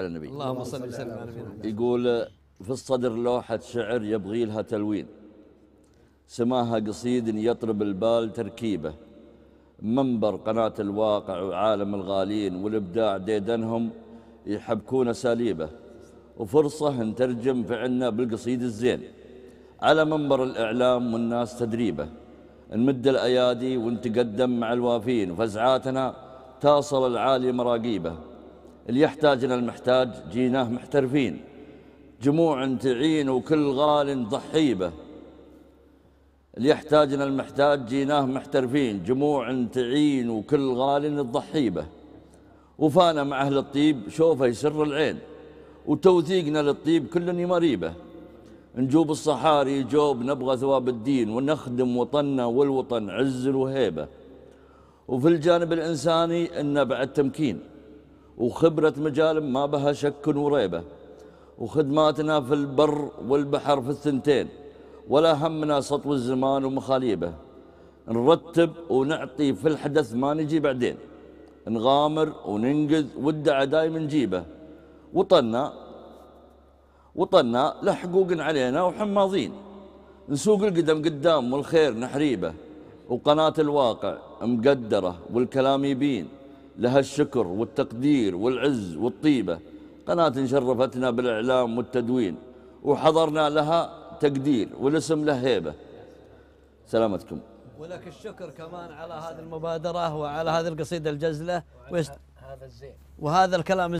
على النبي اللهم صل وسلم على نبينا يقول في الصدر لوحة شعر يبغي لها تلوين سماها قصيد يطرب البال تركيبه منبر قناة الواقع وعالم الغالين والإبداع ديدنهم يحبكون أساليبه وفرصة نترجم فعلنا بالقصيد الزين على منبر الإعلام والناس تدريبه نمد الأيادي ونتقدم مع الوافين وفزعاتنا تاصل العالي مراقيبه اللي يحتاجنا المحتاج جيناه محترفين جموع تعين وكل غال ضحيبه به اللي يحتاجنا المحتاج جيناه محترفين جموع تعين وكل غال تضحي به وفانا مع أهل الطيب شوفه يسر العين وتوثيقنا للطيب كل يمريبه نجوب الصحاري جوب نبغى ثواب الدين ونخدم وطننا والوطن عز وهيبه وفي الجانب الإنساني أن بعد تمكين وخبرة مجال ما بها شك وريبة وخدماتنا في البر والبحر في الثنتين ولا همنا سطو الزمان ومخاليبه نرتب ونعطي في الحدث ما نجي بعدين نغامر وننقذ والدعاء دايم نجيبه وطنا وطنا له حقوق علينا وحماضين نسوق القدم قدام والخير نحريبه وقناة الواقع مقدرة والكلام يبين لها الشكر والتقدير والعز والطيبة قناة شرفتنا بالإعلام والتدوين وحضرنا لها تقدير والاسم له هيبة سلامتكم ولك الشكر كمان على هذه المبادرة وعلى هذه القصيدة الجزلة هذا الزين وهذا الكلام